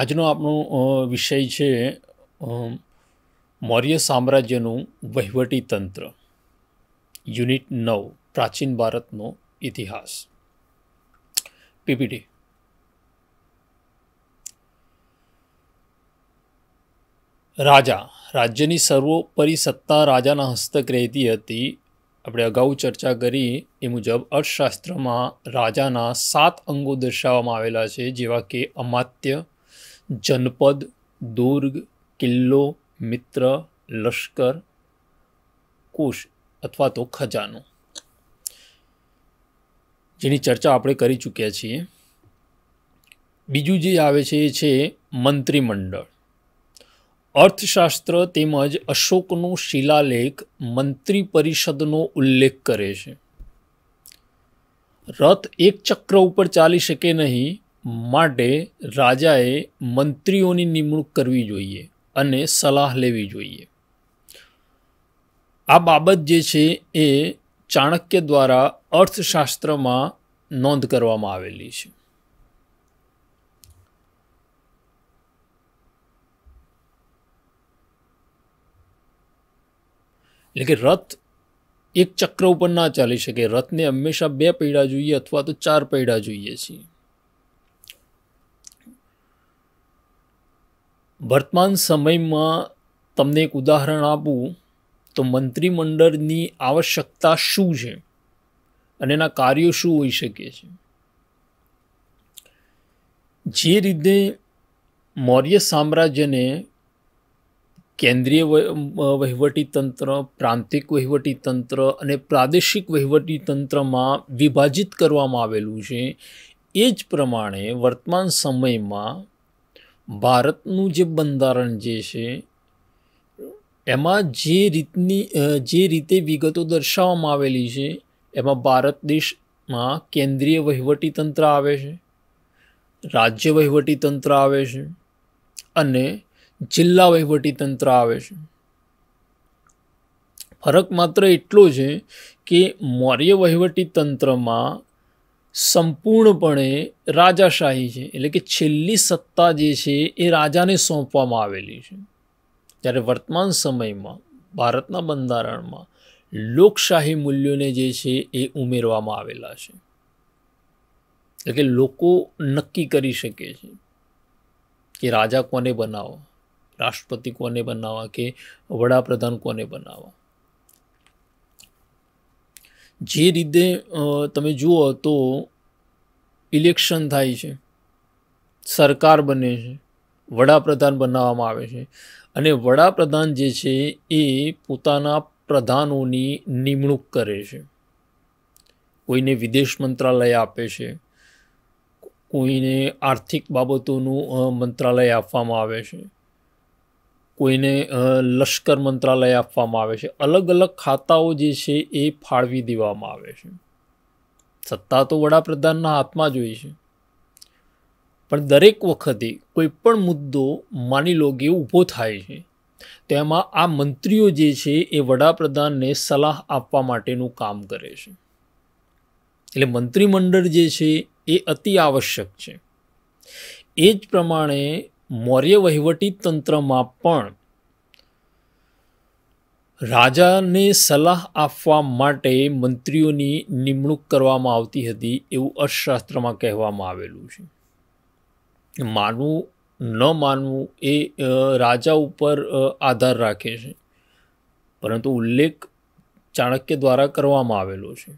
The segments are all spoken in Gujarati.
આજનો આપણો વિષય છે મૌર્ય સામ્રાજ્યનું વહીવટી તંત્ર યુનિટ નવ પ્રાચીન ભારતનો ઇતિહાસ પીપીટી રાજા રાજ્યની સર્વોપરી સત્તા રાજાના હસ્તક રહેતી હતી આપણે અગાઉ ચર્ચા કરી એ મુજબ અર્થશાસ્ત્રમાં રાજાના સાત અંગો દર્શાવવામાં આવેલા છે જેવા કે અમાત્ય જનપદ દુર્ગ કિલ્લો મિત્ર લશ્કર કુશ અથવા તો ખજાનો જેની ચર્ચા આપણે કરી ચૂક્યા છીએ બીજું જે આવે છે એ છે મંત્રીમંડળ અર્થશાસ્ત્ર તેમજ અશોકનો શિલાલેખ મંત્રી પરિષદનો ઉલ્લેખ કરે છે રથ એક ચક્ર ઉપર ચાલી શકે નહીં માટે રાજાએ મંત્રીઓની નિમણૂક કરવી જોઈએ અને સલાહ લેવી જોઈએ આ બાબત જે છે એ ચાણક્ય દ્વારા અર્થશાસ્ત્રમાં નોંધ કરવામાં આવેલી છે એટલે કે રથ એક ચક્ર ઉપર ના ચાલી શકે રથને હંમેશા બે પૈડા જોઈએ અથવા તો ચાર પૈડા જોઈએ છીએ વર્તમાન સમયમાં તમને એક ઉદાહરણ આપું તો મંત્રીમંડળની આવશ્યકતા શું છે અને એના કાર્યો શું હોઈ શકે છે જે રીતે મૌર્ય સામ્રાજ્યને કેન્દ્રીય વહીવટીતંત્ર પ્રાંતિક વહીવટીતંત્ર અને પ્રાદેશિક વહીવટીતંત્રમાં વિભાજિત કરવામાં આવેલું છે એ જ પ્રમાણે વર્તમાન સમયમાં ભારતનું જે બંધારણ જે છે એમાં જે રીતની જે રીતે વિગતો દર્શાવવામાં આવેલી છે એમાં ભારત દેશમાં કેન્દ્રીય વહીવટીતંત્ર આવે છે રાજ્ય વહીવટીતંત્ર આવે છે અને જિલ્લા વહીવટીતંત્ર આવે છે ફરક માત્ર એટલો છે કે મૌર્ય વહીવટીતંત્રમાં સંપૂર્ણપણે રાજાશાહી છે એટલે કે છેલ્લી સત્તા જે છે એ રાજાને સોંપવામાં આવેલી છે ત્યારે વર્તમાન સમયમાં ભારતના બંધારણમાં લોકશાહી મૂલ્યોને જે છે એ ઉમેરવામાં આવેલા છે એટલે કે લોકો નક્કી કરી શકે છે કે રાજા કોને બનાવવા રાષ્ટ્રપતિ કોને બનાવવા કે વડાપ્રધાન કોને બનાવવા જે રીતે તમે જુઓ તો ઇલેક્શન થાય છે સરકાર બને છે વડાપ્રધાન બનાવવામાં આવે છે અને વડાપ્રધાન જે છે એ પોતાના પ્રધાનોની નિમણૂક કરે છે કોઈને વિદેશ મંત્રાલય આપે છે કોઈને આર્થિક બાબતોનું મંત્રાલય આપવામાં આવે છે કોઈને લશ્કર મંત્રાલય આપવામાં આવે છે અલગ અલગ ખાતાઓ જે છે એ ફાળવી દેવામાં આવે છે સત્તા તો વડાપ્રધાનના હાથમાં જ હોય છે પણ દરેક વખતે કોઈ પણ મુદ્દો માની લો કે ઊભો થાય છે તેમાં આ મંત્રીઓ જે છે એ વડાપ્રધાનને સલાહ આપવા માટેનું કામ કરે છે એટલે મંત્રીમંડળ જે છે એ અતિ આવશ્યક છે એ જ પ્રમાણે મૌર્ય વહીવટી તંત્રમાં પણ રાજાને સલાહ આપવા માટે મંત્રીઓની નિમણૂક કરવામાં આવતી હતી એવું અર્થશાસ્ત્રમાં કહેવામાં આવેલું છે માનવું ન માનવું એ રાજા ઉપર આધાર રાખે છે પરંતુ ઉલ્લેખ ચાણક્ય દ્વારા કરવામાં આવેલો છે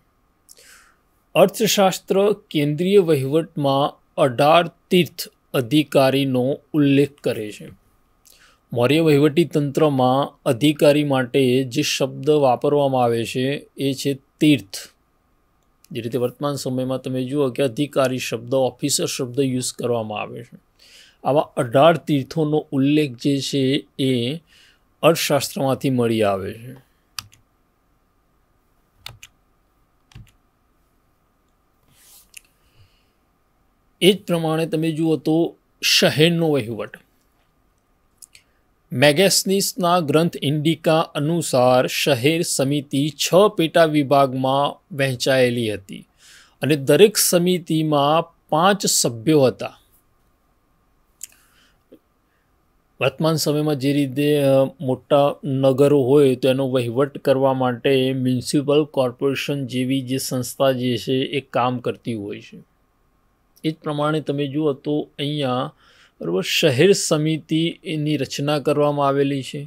અર્થશાસ્ત્ર કેન્દ્રીય વહીવટમાં અઢાર તીર્થ અધિકારીનો ઉલ્લેખ કરે છે મૌર્ય વહીવટીતંત્રમાં અધિકારી માટે જે શબ્દ વાપરવામાં આવે છે એ છે તીર્થ જે રીતે વર્તમાન સમયમાં તમે જુઓ કે અધિકારી શબ્દ ઓફિસર શબ્દ યુઝ કરવામાં આવે છે આવા અઢાર તીર્થોનો ઉલ્લેખ જે છે એ અર્થશાસ્ત્રમાંથી મળી આવે છે એ જ પ્રમાણે તમે જુઓ તો શહેરનો વહીવટ મેગેસનિસના ગ્રંથ ઇન્ડિકા અનુસાર શહેર સમિતિ છ પેટા વિભાગમાં વહેંચાયેલી હતી અને દરેક સમિતિમાં પાંચ સભ્યો હતા વર્તમાન સમયમાં જે રીતે મોટા નગરો હોય તેનો વહીવટ કરવા માટે મ્યુનિસિપલ કોર્પોરેશન જેવી જે સંસ્થા જે છે એ કામ કરતી હોય છે એ જ પ્રમાણે તમે જુઓ તો અહીંયા બરાબર શહેર સમિતિ એની રચના કરવામાં આવેલી છે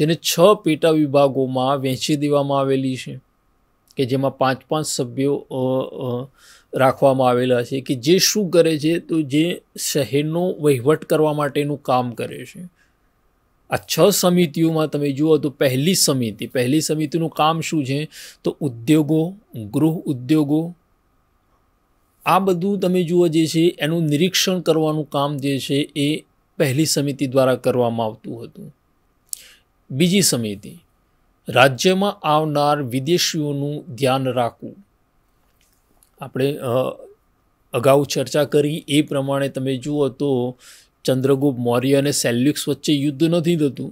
જેને છ પેટા વિભાગોમાં વહેંચી દેવામાં આવેલી છે કે જેમાં પાંચ પાંચ સભ્યો રાખવામાં આવેલા છે કે જે શું કરે છે તો જે શહેરનો વહીવટ કરવા માટેનું કામ કરે છે આ છ સમિતિઓમાં તમે જુઓ તો પહેલી સમિતિ પહેલી સમિતિનું કામ શું છે તો ઉદ્યોગો ગૃહ ઉદ્યોગો આ બધું તમે જુઓ જે છે એનું નિરીક્ષણ કરવાનું કામ જે છે એ પહેલી સમિતિ દ્વારા કરવામાં આવતું હતું બીજી સમિતિ રાજ્યમાં આવનાર વિદેશીઓનું ધ્યાન રાખવું આપણે અગાઉ ચર્ચા કરી એ પ્રમાણે તમે જુઓ તો ચંદ્રગુપ્ત મૌર્ય અને સેલ્યુક્સ વચ્ચે યુદ્ધ નથી થતું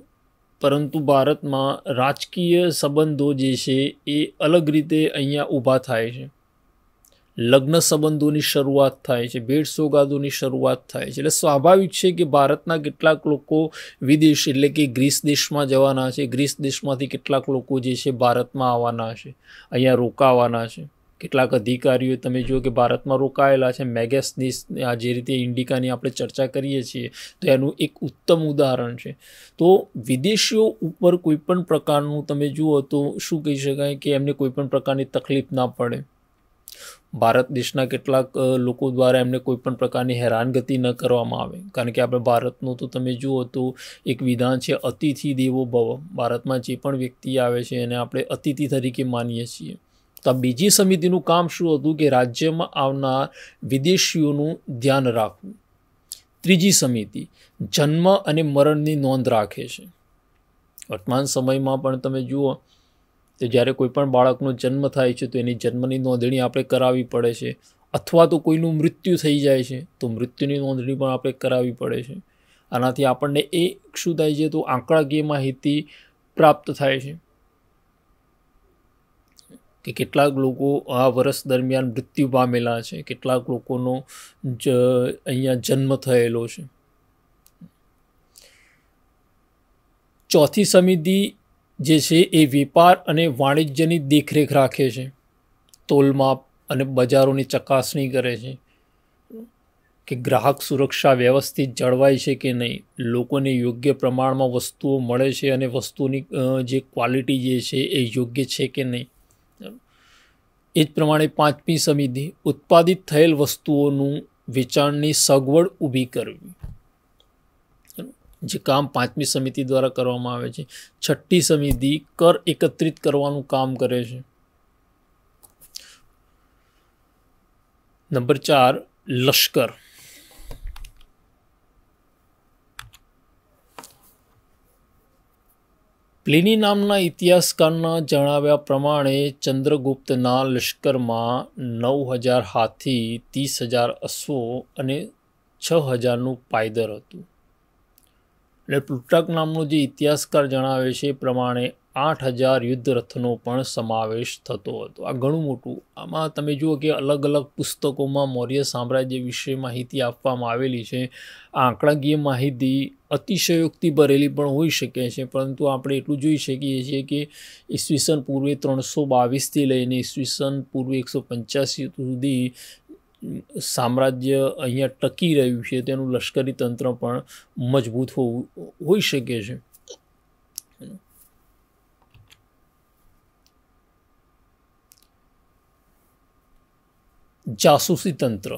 પરંતુ ભારતમાં રાજકીય સંબંધો જે છે એ અલગ રીતે અહીંયા ઊભા થાય છે લગ્ન સંબંધોની શરૂઆત થાય છે ભેટ સોગાદોની શરૂઆત થાય છે એટલે સ્વાભાવિક છે કે ભારતના કેટલાક લોકો વિદેશ એટલે કે ગ્રીસ દેશમાં જવાના છે ગ્રીસ દેશમાંથી કેટલાક લોકો જે છે ભારતમાં આવવાના છે અહીંયા રોકાવાના છે કેટલાક અધિકારીઓ તમે જુઓ કે ભારતમાં રોકાયેલા છે મેગેસ દેશ જે રીતે ઇન્ડિકાની આપણે ચર્ચા કરીએ છીએ તો એનું એક ઉત્તમ ઉદાહરણ છે તો વિદેશીઓ ઉપર કોઈપણ પ્રકારનું તમે જુઓ તો શું કહી શકાય કે એમને કોઈપણ પ્રકારની તકલીફ ના પડે ભારત દેશના કેટલાક લોકો દ્વારા એમને કોઈપણ પ્રકારની હેરાનગતિ ન કરવામાં આવે કારણ કે આપણે ભારતનું તો તમે જુઓ તો એક વિધાન છે અતિથિ દેવો ભવ ભારતમાં જે પણ વ્યક્તિ આવે છે એને આપણે અતિથિ તરીકે માનીએ છીએ તો આ બીજી સમિતિનું કામ શું હતું કે રાજ્યમાં આવનાર વિદેશીઓનું ધ્યાન રાખવું ત્રીજી સમિતિ જન્મ અને મરણની નોંધ રાખે છે વર્તમાન સમયમાં પણ તમે જુઓ તો જ્યારે કોઈપણ બાળકનો જન્મ થાય છે તો એની જન્મની નોંધણી આપણે કરાવવી પડે છે અથવા તો કોઈનું મૃત્યુ થઈ જાય છે તો મૃત્યુની નોંધણી પણ આપણે કરાવવી પડે છે આનાથી આપણને એ શું થાય છે તો આંકડાકીય માહિતી પ્રાપ્ત થાય છે કે કેટલાક લોકો આ વર્ષ દરમિયાન મૃત્યુ પામેલા છે કેટલાક લોકોનો જ અહીંયા જન્મ થયેલો છે ચોથી સમિતિ જે છે એ વેપાર અને વાણિજ્યની દેખરેખ રાખે છે તોલમાપ અને બજારોની ચકાસણી કરે છે કે ગ્રાહક સુરક્ષા વ્યવસ્થિત જળવાય છે કે નહીં લોકોને યોગ્ય પ્રમાણમાં વસ્તુઓ મળે છે અને વસ્તુની જે ક્વોલિટી જે છે એ યોગ્ય છે કે નહીં એ જ પ્રમાણે પાંચમી સમિતિ ઉત્પાદિત થયેલ વસ્તુઓનું વેચાણની સગવડ ઊભી કરવી જે કામ પાંચમી સમિતિ દ્વારા કરવામાં આવે છે છઠ્ઠી સમિતિ કર એકત્રિત કરવાનું કામ કરે છે નંબર ચાર લશ્કર પ્લિની નામના ઇતિહાસકારના જણાવ્યા પ્રમાણે ચંદ્રગુપ્તના લશ્કરમાં નવ હજાર હાથી ત્રીસ હજાર અશ્વો અને છ હજારનું પાયદર હતું અને પ્લુટક નામનો જે ઇતિહાસકાર જણાવે છે એ પ્રમાણે આઠ હજાર યુદ્ધ રથનો પણ સમાવેશ થતો હતો આ ઘણું મોટું આમાં તમે જુઓ કે અલગ અલગ પુસ્તકોમાં મૌર્ય સામ્રાજ્ય વિશે માહિતી આપવામાં આવેલી છે આંકડાકીય માહિતી અતિશયોક્તિ ભરેલી પણ હોઈ શકે છે પરંતુ આપણે એટલું જોઈ શકીએ છીએ કે ઈસવીસન પૂર્વે ત્રણસો બાવીસથી લઈને ઈસવીસન પૂર્વે એકસો પંચ્યાસી સુધી સામ્રાજ્ય અહીંયા ટકી રહ્યું છે તેનું લશ્કરી તંત્ર પણ મજબૂત હોવું હોઈ શકે છે જાસૂસી તંત્ર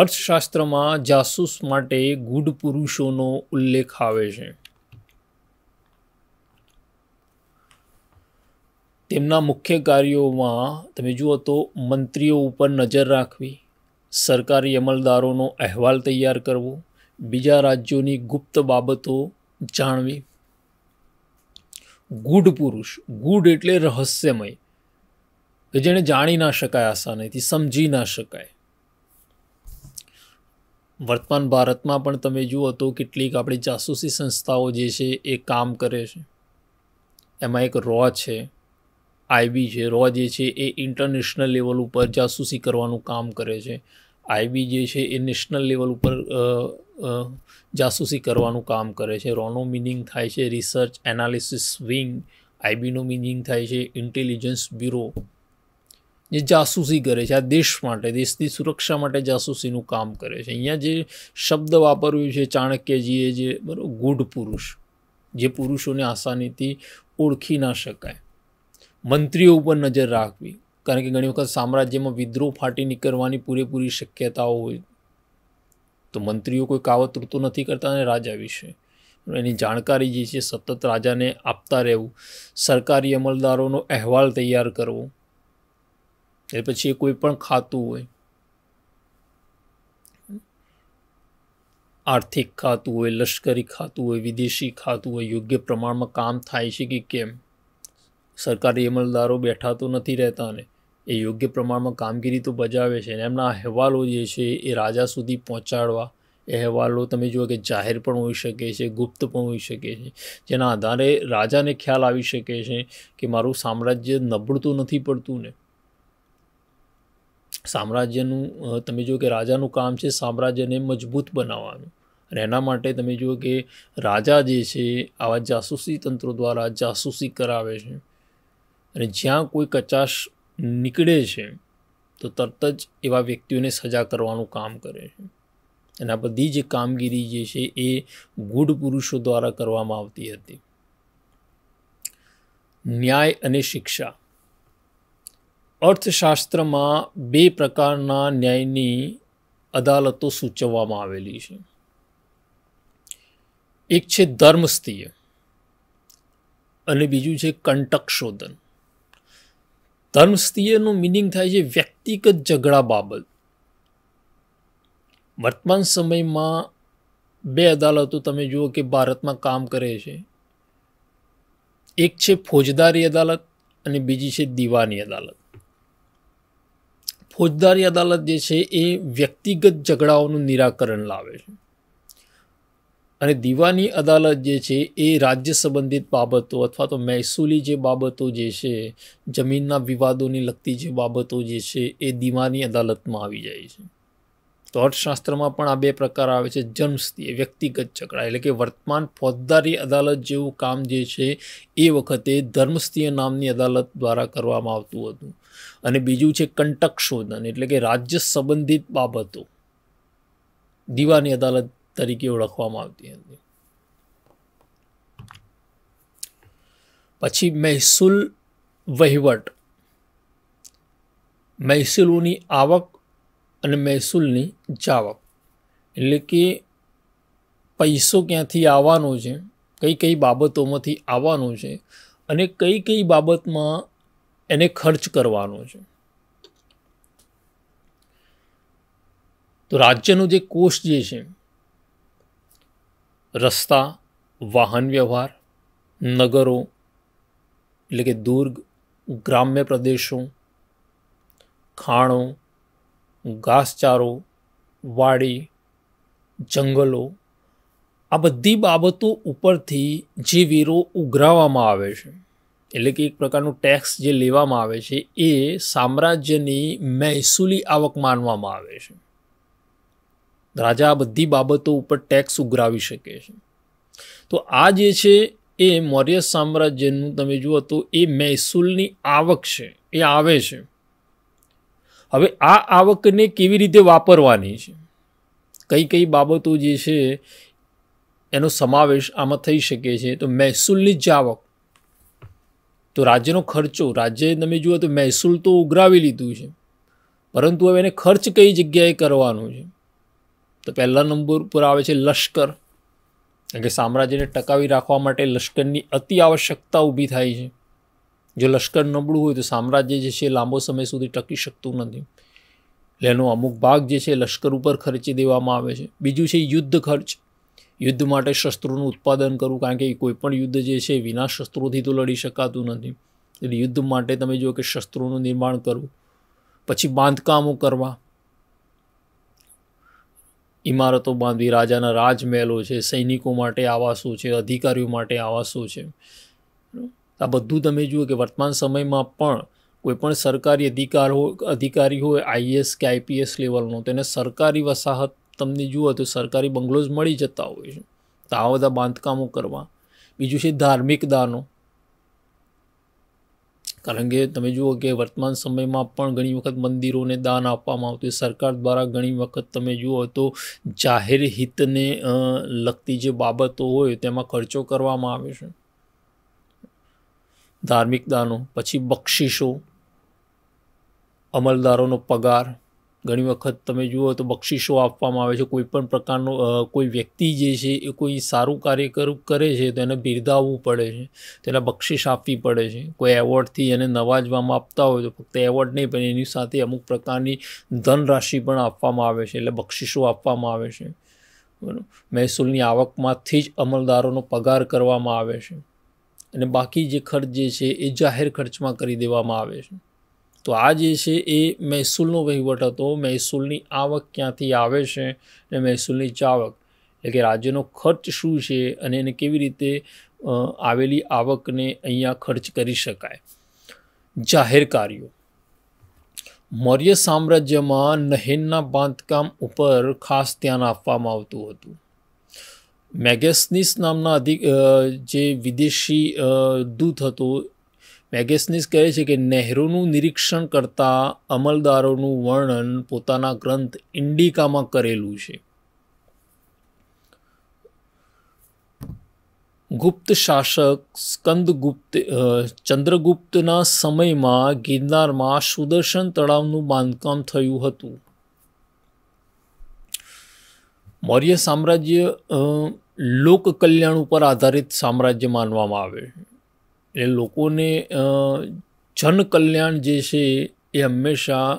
અર્થશાસ્ત્રમાં જાસૂસ માટે ગુડ પુરુષોનો ઉલ્લેખ આવે છે તેમના મુખ્ય કાર્યોમાં તમે જુઓ તો મંત્રીઓ ઉપર નજર રાખવી સરકારી અમલદારોનો અહેવાલ તૈયાર કરવો બીજા રાજ્યોની ગુપ્ત બાબતો જાણવી ગુઢ પુરુષ ગુઢ એટલે રહસ્યમય કે જેને જાણી ના શકાય આસાનીથી સમજી ના શકાય વર્તમાન ભારતમાં પણ તમે જુઓ તો કેટલીક આપણી જાસૂસી સંસ્થાઓ જે છે એ કામ કરે છે એમાં એક રો છે આઈબી છે રો જે છે એ ઇન્ટરનેશનલ લેવલ ઉપર જાસૂસી કરવાનું કામ કરે છે આઈબી જે છે એ નેશનલ લેવલ ઉપર જાસૂસી કરવાનું કામ કરે છે રોનો મિનિંગ થાય છે રિસર્ચ એનાલિસિસ વિંગ આઈબીનો મિનિંગ થાય છે ઇન્ટેલિજન્સ બ્યુરો જે જાસૂસી કરે છે આ દેશ માટે દેશની સુરક્ષા માટે જાસૂસીનું કામ કરે છે અહીંયા જે શબ્દ વાપર્યું છે ચાણક્યજીએ જે બરાબર ગુઢ પુરુષ જે પુરુષોને આસાનીથી ઓળખી ના શકાય મંત્રીઓ ઉપર નજર રાખવી કારણ કે ઘણી વખત સામ્રાજ્યમાં વિદ્રોહ ફાટી નીકળવાની પૂરેપૂરી શક્યતાઓ હોય તો મંત્રીઓ કોઈ કાવતૃતો નથી કરતા અને રાજા વિશે એની જાણકારી જે છે સતત રાજાને આપતા રહેવું સરકારી અમલદારોનો અહેવાલ તૈયાર કરવો એ પછી એ કોઈ પણ ખાતું હોય આર્થિક ખાતું હોય લશ્કરી ખાતું હોય વિદેશી ખાતું હોય યોગ્ય પ્રમાણમાં કામ થાય છે કે કેમ સરકારી અમલદારો બેઠા તો નથી રહેતા ને એ યોગ્ય પ્રમાણમાં કામગીરી તો બજાવે છે અને એમના અહેવાલો જે છે એ રાજા સુધી પહોંચાડવા અહેવાલો તમે જુઓ કે જાહેર પણ હોઈ શકે છે ગુપ્ત પણ હોઈ શકે છે જેના આધારે રાજાને ખ્યાલ આવી શકે છે કે મારું સામ્રાજ્ય નબળતું નથી પડતું ને સામ્રાજ્યનું તમે જુઓ કે રાજાનું કામ છે સામ્રાજ્યને મજબૂત બનાવવાનું અને એના માટે તમે જુઓ કે રાજા જે છે આવા જાસૂસી તંત્રો દ્વારા જાસૂસી કરાવે છે અને જ્યાં કોઈ કચાશ નીકળે છે તો તરત જ એવા વ્યક્તિઓને સજા કરવાનું કામ કરે છે અને આ બધી જે કામગીરી જે છે એ ગુડ પુરુષો દ્વારા કરવામાં આવતી હતી ન્યાય અને શિક્ષા અર્થશાસ્ત્રમાં બે પ્રકારના ન્યાયની અદાલતો સૂચવવામાં આવેલી છે એક છે ધર્મસ્તીય અને બીજું છે કંટક શોધન ધર્મસ્થિયનું મિનિંગ થાય છે વ્યક્તિગત ઝઘડા બાબત વર્તમાન સમયમાં બે અદાલતો તમે જુઓ કે ભારતમાં કામ કરે છે એક છે ફોજદારી અદાલત અને બીજી છે દીવાની અદાલત ફોજદારી અદાલત જે છે એ વ્યક્તિગત ઝઘડાઓનું નિરાકરણ લાવે છે અને દીવાની અદાલત જે છે એ રાજ્ય સંબંધિત બાબતો અથવા તો મહેસૂલી જે બાબતો જે છે જમીનના વિવાદોની લગતી જે બાબતો જે છે એ દીવાની અદાલતમાં આવી જાય છે તો અર્થશાસ્ત્રમાં પણ આ બે પ્રકાર આવે છે જન્મસ્થિય વ્યક્તિગત ચકડા એટલે કે વર્તમાન ફોજદારી અદાલત જેવું કામ જે છે એ વખતે ધર્મસ્થિય નામની અદાલત દ્વારા કરવામાં આવતું હતું અને બીજું છે કંટક શોધન એટલે કે રાજ્ય સંબંધિત બાબતો દીવાની અદાલત તરીકે ઓળખવામાં આવતી હતી પછી મહેસૂલ વહીવટ મહેસૂલોની આવક અને મહેસૂલની જાવક એટલે કે પૈસો ક્યાંથી આવવાનો છે કઈ કઈ બાબતોમાંથી આવવાનો છે અને કઈ કઈ બાબતમાં એને ખર્ચ કરવાનો છે તો રાજ્યનો જે કોષ જે છે રસ્તા વાહન વ્યવહાર નગરો એટલે કે દુર્ગ ગ્રામ્ય પ્રદેશો ખાણો ઘાસચારો વાડી જંગલો આ બધી બાબતો ઉપરથી જે વેરો ઉઘરાવવામાં આવે છે એટલે કે એક પ્રકારનું ટેક્સ જે લેવામાં આવે છે એ સામ્રાજ્યની મહેસૂલી આવક માનવામાં આવે છે રાજા આ બધી બાબતો ઉપર ટેક્સ ઉઘરાવી શકે છે તો આ જે છે એ મૌર્ય સામ્રાજ્યનું તમે જુઓ તો એ મહેસૂલની આવક છે એ આવે છે હવે આ આવકને કેવી રીતે વાપરવાની છે કઈ કઈ બાબતો જે છે એનો સમાવેશ આમાં થઈ શકે છે તો મહેસૂલની જ આવક તો રાજ્યનો ખર્ચો રાજ્યએ તમે જુઓ તો મહેસૂલ તો ઉઘરાવી લીધું છે પરંતુ હવે એને ખર્ચ કઈ જગ્યાએ કરવાનો છે તો પહેલા નંબર ઉપર આવે છે લશ્કર કારણ કે સામ્રાજ્યને ટકાવી રાખવા માટે લશ્કરની અતિ આવશ્યકતા ઊભી થાય છે જો લશ્કર નબળું હોય તો સામ્રાજ્ય જે છે લાંબો સમય સુધી ટકી શકતું નથી એટલે એનો અમુક ભાગ જે છે લશ્કર ઉપર ખર્ચી દેવામાં આવે છે બીજું છે યુદ્ધ ખર્ચ યુદ્ધ માટે શસ્ત્રોનું ઉત્પાદન કરવું કારણ કે કોઈપણ યુદ્ધ જે છે વિના શસ્ત્રોથી તો લડી શકાતું નથી એટલે યુદ્ધ માટે તમે જો કે શસ્ત્રોનું નિર્માણ કરવું પછી બાંધકામો કરવા ઇમારતો બાંધવી રાજાના રાજમહેલો છે સૈનિકો માટે આવાસો છે અધિકારીઓ માટે આવાસો છે આ બધું તમે જુઓ કે વર્તમાન સમયમાં પણ કોઈપણ સરકારી અધિકાર અધિકારી હોય આઈએસ કે આઈપીએસ લેવલનો તેને સરકારી વસાહત તમને જુઓ તો સરકારી બંગલોઝ મળી જતા હોય છે તો આ બધા બાંધકામો કરવા બીજું છે ધાર્મિક દાનો કારણ કે તમે જુઓ કે વર્તમાન સમયમાં પણ ઘણી વખત મંદિરોને દાન આપવામાં આવતું સરકાર દ્વારા ઘણી વખત તમે જુઓ તો જાહેર હિતને લગતી જે બાબતો હોય તેમાં ખર્ચો કરવામાં આવે છે ધાર્મિક દાનો પછી બક્ષિશો અમલદારોનો પગાર ઘણી વખત તમે જુઓ તો બક્ષિસો આપવામાં આવે છે કોઈ પણ પ્રકારનો કોઈ વ્યક્તિ જે છે એ કોઈ સારું કાર્ય કરે છે તો એને બિરદાવવું પડે છે તેના બક્ષિસ આપવી પડે છે કોઈ એવોર્ડથી એને નવાજવામાં આપતા હોય તો ફક્ત એવોર્ડ નહીં પણ એની સાથે અમુક પ્રકારની ધનરાશિ પણ આપવામાં આવે છે એટલે બક્ષિસો આપવામાં આવે છે બરાબર મહેસૂલની આવકમાંથી જ અમલદારોનો પગાર કરવામાં આવે છે અને બાકી જે ખર્ચ જે છે એ જાહેર ખર્ચમાં કરી દેવામાં આવે છે તો આ જે છે એ મહેસૂલનો વહીવટ હતો મહેસૂલની આવક ક્યાંથી આવે છે અને મહેસૂલની ચાવક એટલે કે રાજ્યનો ખર્ચ શું છે અને એને કેવી રીતે આવેલી આવકને અહીંયા ખર્ચ કરી શકાય જાહેર કાર્યો મૌર્ય સામ્રાજ્યમાં નહેરના બાંધકામ ઉપર ખાસ ધ્યાન આપવામાં આવતું હતું મેગેસનિસ નામના અધિક જે વિદેશી દૂત હતો મેગેસનીસ કહે છે કે નહેરુનું નિરીક્ષણ કરતા અમલદારોનું વર્ણન પોતાના ગ્રંથ ઇન્ડિકામાં કરેલું છે ગુપ્ત શાસક સ્કંદગુપ્ત ચંદ્રગુપ્તના સમયમાં ગિરનારમાં સુદર્શન તળાવનું બાંધકામ થયું હતું મૌર્ય સામ્રાજ્ય લોક કલ્યાણ ઉપર આધારિત સામ્રાજ્ય માનવામાં આવે છે એટલે લોકોને જનકલ્યાણ જે છે એ હંમેશા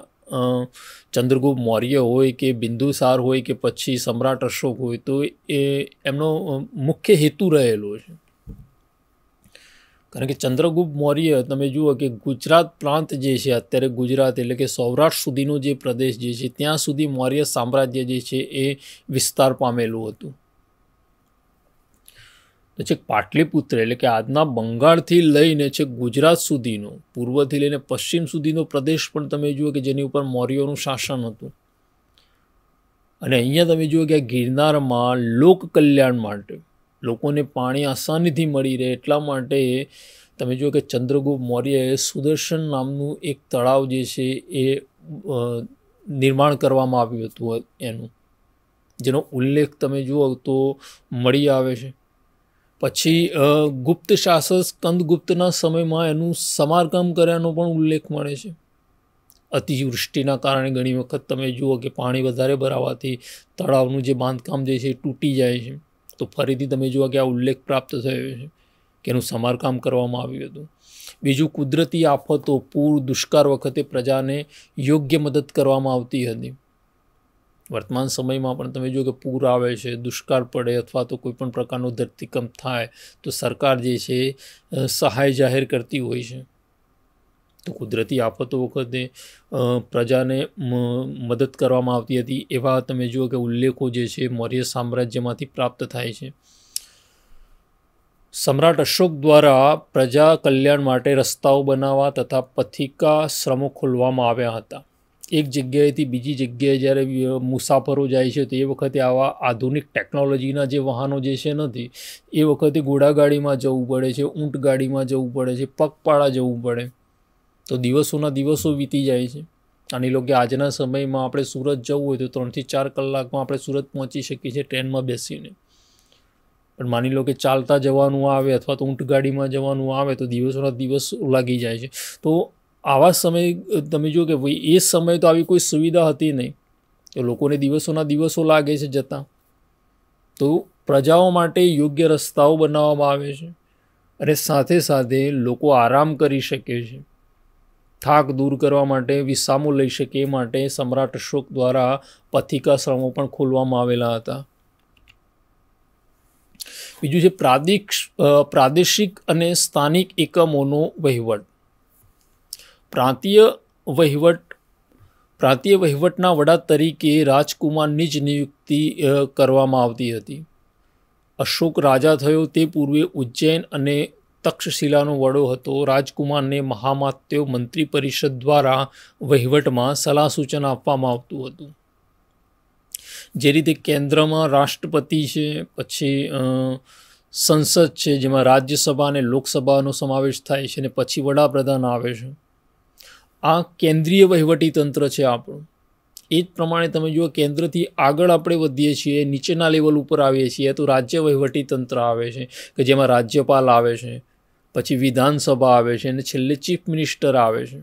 ચંદ્રગુપ્ત મૌર્ય હોય કે બિંદુસાર હોય કે પછી સમ્રાટ અશોક હોય તો એ એમનો મુખ્ય હેતુ રહેલો છે કારણ કે ચંદ્રગુપ્ત મૌર્ય તમે જુઓ કે ગુજરાત પ્રાંત જે છે અત્યારે ગુજરાત એટલે કે સૌરાષ્ટ્ર સુધીનો જે પ્રદેશ જે છે ત્યાં સુધી મૌર્ય સામ્રાજ્ય જે છે એ વિસ્તાર પામેલું હતું પછી પાટલીપુત્ર એટલે કે આજના બંગાળથી લઈને છે ગુજરાત સુધીનો પૂર્વથી લઈને પશ્ચિમ સુધીનો પ્રદેશ પણ તમે જુઓ કે જેની ઉપર મૌર્યોનું શાસન હતું અને અહીંયા તમે જુઓ કે ગિરનારમાં લોક કલ્યાણ માટે લોકોને પાણી આસાનીથી મળી રહે એટલા માટે તમે જુઓ કે ચંદ્રગુપ્ત મૌર્યએ સુદર્શન નામનું એક તળાવ જે છે એ નિર્માણ કરવામાં આવ્યું હતું એનું જેનો ઉલ્લેખ તમે જુઓ તો મળી આવે છે પછી ગુપ્ત શાસક સ્કંદગુપ્તના સમયમાં એનું સમારકામ કર્યાનો પણ ઉલ્લેખ મળે છે અતિવૃષ્ટિના કારણે ઘણી વખત તમે જુઓ કે પાણી વધારે ભરાવાથી તળાવનું જે બાંધકામ જે છે એ તૂટી જાય છે તો ફરીથી તમે જુઓ કે આ ઉલ્લેખ પ્રાપ્ત થયો છે કે એનું સમારકામ કરવામાં આવ્યું હતું બીજું કુદરતી આફતો પૂર દુષ્કાળ વખતે પ્રજાને યોગ્ય મદદ કરવામાં આવતી હતી વર્તમાન સમયમાં પણ તમે જુઓ કે પૂર આવે છે દુષ્કાળ પડે અથવા તો કોઈ પણ પ્રકારનો ધરતીકંપ થાય તો સરકાર જે છે સહાય જાહેર કરતી હોય છે તો કુદરતી આફતો વખતે પ્રજાને મદદ કરવામાં આવતી હતી એવા તમે જુઓ કે ઉલ્લેખો જે છે મૌર્ય સામ્રાજ્યમાંથી પ્રાપ્ત થાય છે સમ્રાટ અશોક દ્વારા પ્રજા કલ્યાણ માટે રસ્તાઓ બનાવવા તથા પથિકા શ્રમો ખોલવામાં આવ્યા હતા એક જગ્યાએથી બીજી જગ્યાએ જ્યારે મુસાફરો જાય છે તો એ વખતે આવા આધુનિક ટેકનોલોજીના જે વાહનો જે છે નથી એ વખતે ઘોડાગાડીમાં જવું પડે છે ઊંટ ગાડીમાં જવું પડે છે પગપાળા જવું પડે તો દિવસોના દિવસો વીતી જાય છે માની લો કે આજના સમયમાં આપણે સુરત જવું હોય તો ત્રણથી ચાર કલાકમાં આપણે સુરત પહોંચી શકીએ છીએ ટ્રેનમાં બેસીને પણ માની લો કે ચાલતા જવાનું આવે અથવા તો ઊંટ ગાડીમાં જવાનું આવે તો દિવસોના દિવસ લાગી જાય છે તો આવા સમય તમે જુઓ કે ભાઈ એ સમયે તો આવી કોઈ સુવિધા હતી નહીં તો લોકોને દિવસોના દિવસો લાગે છે જતાં તો પ્રજાઓ માટે યોગ્ય રસ્તાઓ બનાવવામાં આવે છે અને સાથે સાથે લોકો આરામ કરી શકે છે થાક દૂર કરવા માટે વિસામો લઈ શકે એ માટે સમ્રાટ અશોક દ્વારા પથિકાશ્રમો પણ ખોલવામાં આવેલા હતા બીજું છે પ્રાદેશિક અને સ્થાનિક એકમોનો વહીવટ પ્રાંતીય વહીવટ પ્રાંતીય વહીવટના વડા તરીકે રાજકુમારની જ નિયુક્તિ કરવામાં આવતી હતી અશોક રાજા થયો તે પૂર્વે ઉજ્જૈન અને તક્ષશિલાનો વડો હતો રાજકુમારને મહામાત્યો મંત્રી પરિષદ દ્વારા વહીવટમાં સલાહ સૂચન આપવામાં આવતું હતું જે રીતે કેન્દ્રમાં રાષ્ટ્રપતિ છે પછી સંસદ છે જેમાં રાજ્યસભા અને લોકસભાનો સમાવેશ થાય છે અને પછી વડાપ્રધાન આવે છે આ કેન્દ્રીય વહીવટી તંત્ર છે આપણું એ જ પ્રમાણે તમે જુઓ કેન્દ્રથી આગળ આપણે વધીએ છીએ નીચેના લેવલ ઉપર આવીએ છીએ તો રાજ્ય વહીવટી તંત્ર આવે છે કે જેમાં રાજ્યપાલ આવે છે પછી વિધાનસભા આવે છે અને છેલ્લે ચીફ મિનિસ્ટર આવે છે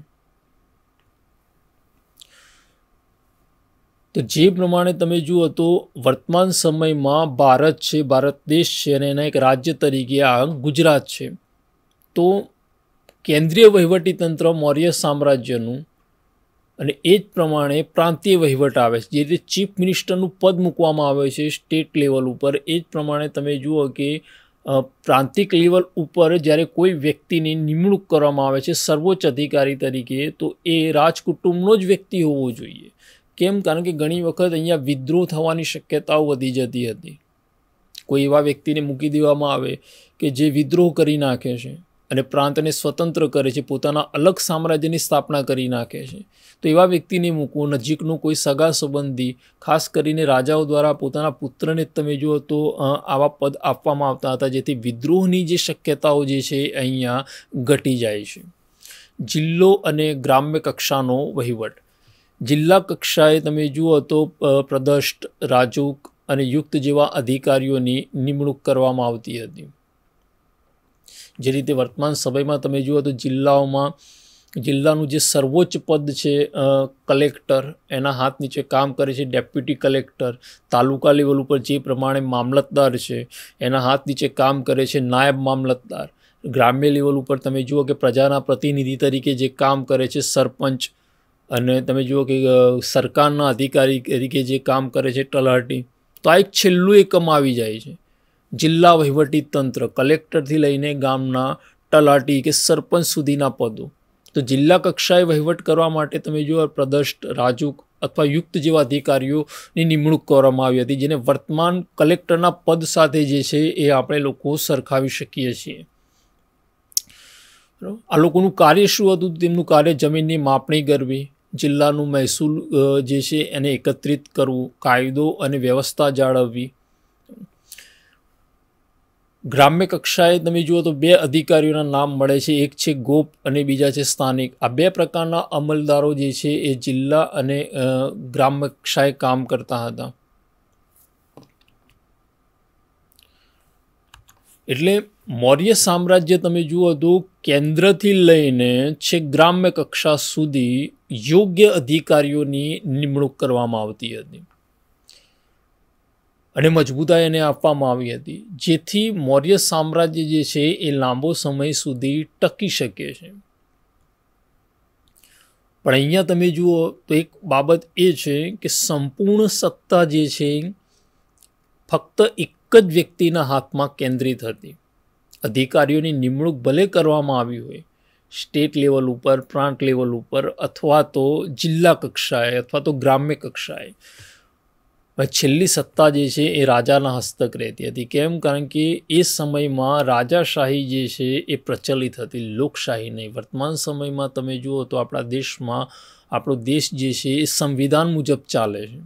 તો જે પ્રમાણે તમે જુઓ તો વર્તમાન સમયમાં ભારત છે ભારત દેશ છે અને એના એક રાજ્ય તરીકે આ ગુજરાત છે તો કેન્દ્રીય વહીવટીતંત્ર મૌર્ય સામ્રાજ્યનું અને એ જ પ્રમાણે પ્રાંતીય વહીવટ આવે છે જે રીતે ચીફ મિનિસ્ટરનું પદ મૂકવામાં આવે છે સ્ટેટ લેવલ ઉપર એ જ પ્રમાણે તમે જુઓ કે પ્રાંતિક લેવલ ઉપર જ્યારે કોઈ વ્યક્તિની નિમણૂક કરવામાં આવે છે સર્વોચ્ચ અધિકારી તરીકે તો એ રાજકુટુંબનો જ વ્યક્તિ હોવો જોઈએ કેમ કારણ કે ઘણી વખત અહીંયા વિદ્રોહ થવાની શક્યતાઓ વધી જતી હતી કોઈ એવા વ્યક્તિને મૂકી દેવામાં આવે કે જે વિદ્રોહ કરી નાખે છે અને પ્રાંતને સ્વતંત્ર કરે છે પોતાના અલગ સામ્રાજ્યની સ્થાપના કરી નાખે છે તો એવા વ્યક્તિને મૂકવું નજીકનું કોઈ સગા સંબંધી ખાસ કરીને રાજાઓ દ્વારા પોતાના પુત્રને તમે જુઓ તો આવા પદ આપવામાં આવતા હતા જેથી વિદ્રોહની જે શક્યતાઓ જે છે અહીંયા ઘટી જાય છે જિલ્લો અને ગ્રામ્ય કક્ષાનો વહીવટ જિલ્લા કક્ષાએ તમે જુઓ તો પ્રદષ્ટ રાજુક અને યુક્ત જેવા અધિકારીઓની નિમણૂક કરવામાં આવતી હતી જે રીતે વર્તમાન સમયમાં તમે જુઓ તો જિલ્લાઓમાં જિલ્લાનું જે સર્વોચ્ચ પદ છે કલેક્ટર એના હાથ નીચે કામ કરે છે ડેપ્યુટી કલેક્ટર તાલુકા લેવલ ઉપર જે પ્રમાણે મામલતદાર છે એના હાથ નીચે કામ કરે છે નાયબ મામલતદાર ગ્રામ્ય લેવલ ઉપર તમે જુઓ કે પ્રજાના પ્રતિનિધિ તરીકે જે કામ કરે છે સરપંચ અને તમે જુઓ કે સરકારના અધિકારી તરીકે જે કામ કરે છે તલાટી તો આ એક છેલ્લું એકમ આવી જાય છે જિલ્લા વહીવટી તંત્ર કલેક્ટરથી લઈને ગામના તલાટી કે સરપંચ સુધીના પદો તો જિલ્લા કક્ષાએ વહીવટ કરવા માટે તમે જો પ્રદષ્ટ રાજુક અથવા યુક્ત જેવા અધિકારીઓની નિમણૂક કરવામાં આવી હતી જેને વર્તમાન કલેક્ટરના પદ સાથે જે છે એ આપણે લોકો સરખાવી શકીએ છીએ આ લોકોનું કાર્ય શું હતું તેમનું કાર્ય જમીનની માપણી કરવી જિલ્લાનું મહેસૂલ જે છે એને એકત્રિત કરવું કાયદો અને વ્યવસ્થા જાળવવી ગ્રામ્ય કક્ષાએ તમે જુઓ તો બે અધિકારીઓના નામ મળે છે એક છે ગોપ અને બીજા છે સ્થાનિક આ બે પ્રકારના અમલદારો જે છે એ જિલ્લા અને ગ્રામ્ય કક્ષાએ કામ કરતા હતા એટલે મૌર્ય સામ્રાજ્ય તમે જુઓ તો કેન્દ્રથી લઈને છે ગ્રામ્ય કક્ષા સુધી યોગ્ય અધિકારીઓની નિમણૂક કરવામાં આવતી હતી અને મજબૂતાઈ એને આપવામાં આવી હતી જેથી મૌર્ય સામ્રાજ્ય જે છે એ લાંબો સમય સુધી ટકી શકે છે પણ અહીંયા તમે જુઓ તો એક બાબત એ છે કે સંપૂર્ણ સત્તા જે છે ફક્ત એક જ વ્યક્તિના હાથમાં કેન્દ્રિત હતી અધિકારીઓની નિમણૂક ભલે કરવામાં આવી હોય સ્ટેટ લેવલ ઉપર પ્રાંત લેવલ ઉપર અથવા તો જિલ્લા કક્ષાએ અથવા તો ગ્રામ્ય કક્ષાએ છેલ્લી સત્તા જે છે એ રાજાના હસ્તક રહેતી હતી કેમ કારણ કે એ સમયમાં રાજાશાહી જે છે એ પ્રચલિત હતી લોકશાહી નહીં વર્તમાન સમયમાં તમે જુઓ તો આપણા દેશમાં આપણો દેશ જે છે એ સંવિધાન મુજબ ચાલે છે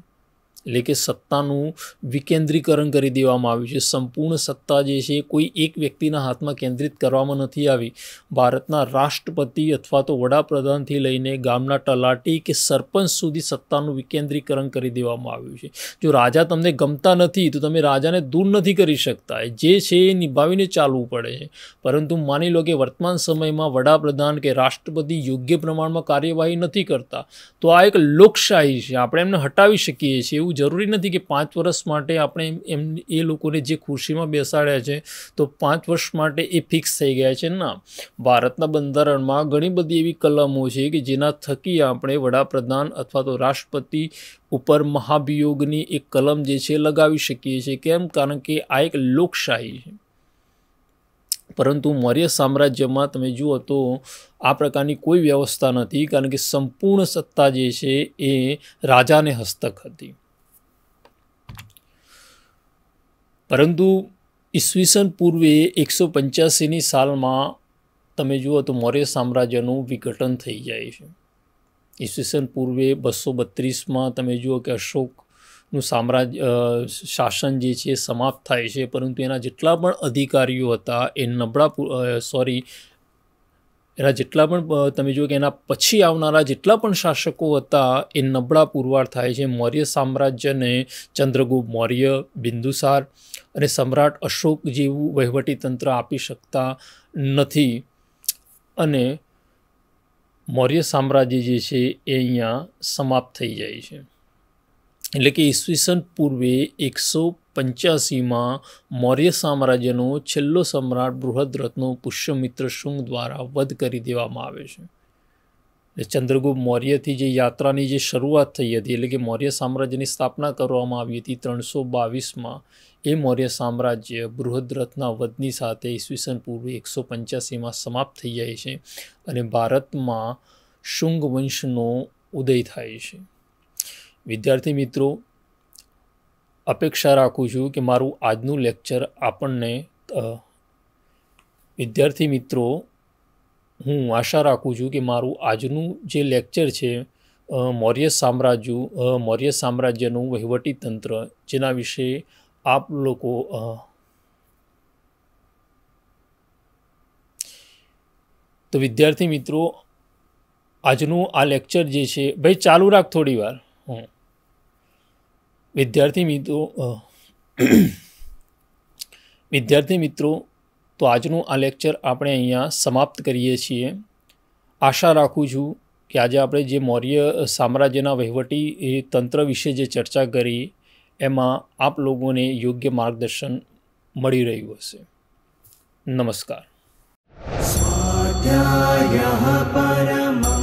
એટલે કે સત્તાનું વિકેન્દ્રીકરણ કરી દેવામાં આવ્યું છે સંપૂર્ણ સત્તા જે છે કોઈ એક વ્યક્તિના હાથમાં કેન્દ્રિત કરવામાં નથી આવી ભારતના રાષ્ટ્રપતિ અથવા તો વડાપ્રધાનથી લઈને ગામના તલાટી કે સરપંચ સુધી સત્તાનું વિકેન્દ્રીકરણ કરી દેવામાં આવ્યું છે જો રાજા તમને ગમતા નથી તો તમે રાજાને દૂર નથી કરી શકતા જે છે એ નિભાવીને ચાલવું પડે છે પરંતુ માની લો કે વર્તમાન સમયમાં વડાપ્રધાન કે રાષ્ટ્રપતિ યોગ્ય પ્રમાણમાં કાર્યવાહી નથી કરતા તો આ એક લોકશાહી છે આપણે એમને હટાવી શકીએ છીએ એવું એવું જરૂરી નથી કે પાંચ વર્ષ માટે આપણે એમ એ લોકોને જે ખુરશીમાં બેસાડ્યા છે તો પાંચ વર્ષ માટે એ ફિક્સ થઈ ગયા છે ના ભારતના બંધારણમાં ઘણી બધી એવી કલમો છે કે જેના થકી આપણે વડાપ્રધાન અથવા તો રાષ્ટ્રપતિ ઉપર મહાભિયોગની એક કલમ જે છે લગાવી શકીએ છીએ કેમ કારણ કે આ એક લોકશાહી છે પરંતુ મૌર્ય સામ્રાજ્યમાં તમે જુઓ તો આ પ્રકારની કોઈ વ્યવસ્થા નથી કારણ કે સંપૂર્ણ સત્તા જે છે એ રાજાને હસ્તક હતી પરંતુ ઈસવીસન પૂર્વે એકસો પંચ્યાસીની સાલમાં તમે જુઓ તો મૌર્ય સામ્રાજ્યનું વિઘટન થઈ જાય છે ઈસવીસન પૂર્વે બસો બત્રીસમાં તમે જુઓ કે અશોકનું સામ્રાજ્ય શાસન જે છે સમાપ્ત થાય છે પરંતુ એના જેટલા પણ અધિકારીઓ હતા એ નબળા સોરી એના જેટલા પણ તમે જુઓ કે એના પછી આવનારા જેટલા પણ શાસકો હતા એ નબળા પુરવાર થાય છે મૌર્ય સામ્રાજ્યને ચંદ્રગુપ્ત મૌર્ય બિંદુસાર અને સમ્રાટ અશોક જેવું વહીવટીતંત્ર આપી શકતા નથી અને મૌર્ય સામ્રાજ્ય જે છે એ અહીંયા સમાપ્ત થઈ જાય છે એટલે કે ઈસવીસન પૂર્વે એકસો પંચ્યાસીમાં મૌર્ય સામ્રાજ્યનો છેલ્લો સમ્રાટ બૃહદ્રથનો પુષ્યમિત્ર શુંગ દ્વારા વધ કરી દેવામાં આવે છે એટલે ચંદ્રગુપ્ત મૌર્યથી જે યાત્રાની જે શરૂઆત થઈ હતી એટલે કે મૌર્ય સામ્રાજ્યની સ્થાપના કરવામાં આવી હતી ત્રણસો બાવીસમાં એ મૌર્ય સામ્રાજ્ય બૃહદ્રથના વધની સાથે ઈસવીસન પૂર્વે એકસો પંચ્યાસીમાં સમાપ્ત થઈ જાય છે અને ભારતમાં શુંગ વંશનો ઉદય થાય છે વિદ્યાર્થી મિત્રો અપેક્ષા રાખું છું કે મારું આજનું લેક્ચર આપણને વિદ્યાર્થી મિત્રો હું આશા રાખું છું કે મારું આજનું જે લેક્ચર છે મૌર્ય સામ્રાજ્ય મૌર્ય સામ્રાજ્યનું વહીવટી તંત્ર જેના વિશે આપ લોકો તો વિદ્યાર્થી મિત્રો આજનું આ લેક્ચર જે છે ભાઈ ચાલુ રાખ થોડી વાર હું વિદ્યાર્થી મિત્રો વિદ્યાર્થી મિત્રો તો આજનું આ લેક્ચર આપણે અહીંયા સમાપ્ત કરીએ છીએ આશા રાખું છું કે આજે આપણે જે મૌર્ય સામ્રાજ્યના વહીવટી તંત્ર વિશે જે ચર્ચા કરી એમાં આપ લોકોને યોગ્ય માર્ગદર્શન મળી રહ્યું હશે નમસ્કાર પરમા